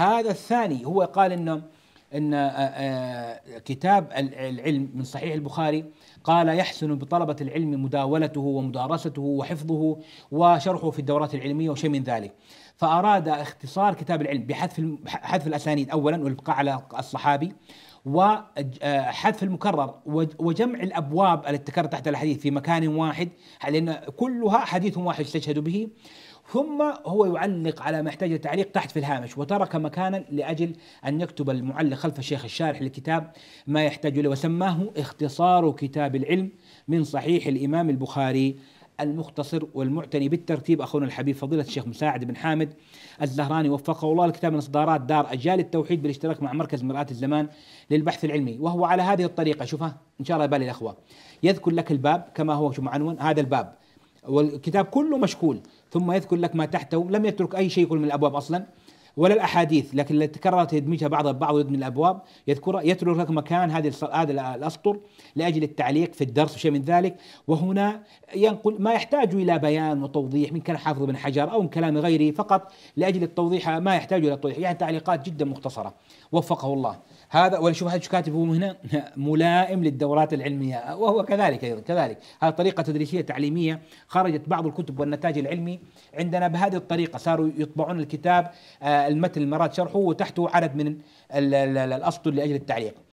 هذا الثاني هو قال انه ان آه، آه، كتاب العلم من صحيح البخاري قال يحسن بطلبة العلم مداولته ومدارسته وحفظه وشرحه في الدورات العلمية وشيء من ذلك فأراد اختصار كتاب العلم بحذف حذف الأسانيد أولا والإبقاء على الصحابي وحذف آه، المكرر وجمع الابواب التي تكرر تحت الحديث في مكان واحد لان كلها حديث واحد يستشهد به ثم هو يعلق على ما يحتاج تعليق تحت في الهامش وترك مكانا لأجل أن يكتب المعلق خلف الشيخ الشارح للكتاب ما يحتاج له وسماه اختصار كتاب العلم من صحيح الإمام البخاري المختصر والمعتني بالترتيب اخونا الحبيب فضيله الشيخ مساعد بن حامد الزهراني وفقه الله الكتاب من اصدارات دار اجيال التوحيد بالاشتراك مع مركز مراه الزمان للبحث العلمي وهو على هذه الطريقه شوفها ان شاء الله بالي الاخوه يذكر لك الباب كما هو معنون هذا الباب والكتاب كله مشكول ثم يذكر لك ما تحته لم يترك أي شيء من الأبواب أصلا ولا الاحاديث لكن التي تكررت يدمجها بعضها ببعض ويدمج الابواب يذكر يترك لك مكان هذه هذا الاسطر لاجل التعليق في الدرس وشيء من ذلك وهنا ينقل ما يحتاج الى بيان وتوضيح من كلام حافظ بن حجر او من كلام غيره فقط لاجل التوضيح ما يحتاج الى توضيح يعني تعليقات جدا مختصره وفقه الله هذا ولا شوف هذا كاتب هو هنا ملائم للدورات العلميه وهو كذلك ايضا كذلك هذه طريقه تدريسيه تعليميه خرجت بعض الكتب والنتاج العلمي عندنا بهذه الطريقه صاروا يطبعون الكتاب آه، المتن المرات شرحه وتحته عدد من الأسطر لأجل التعليق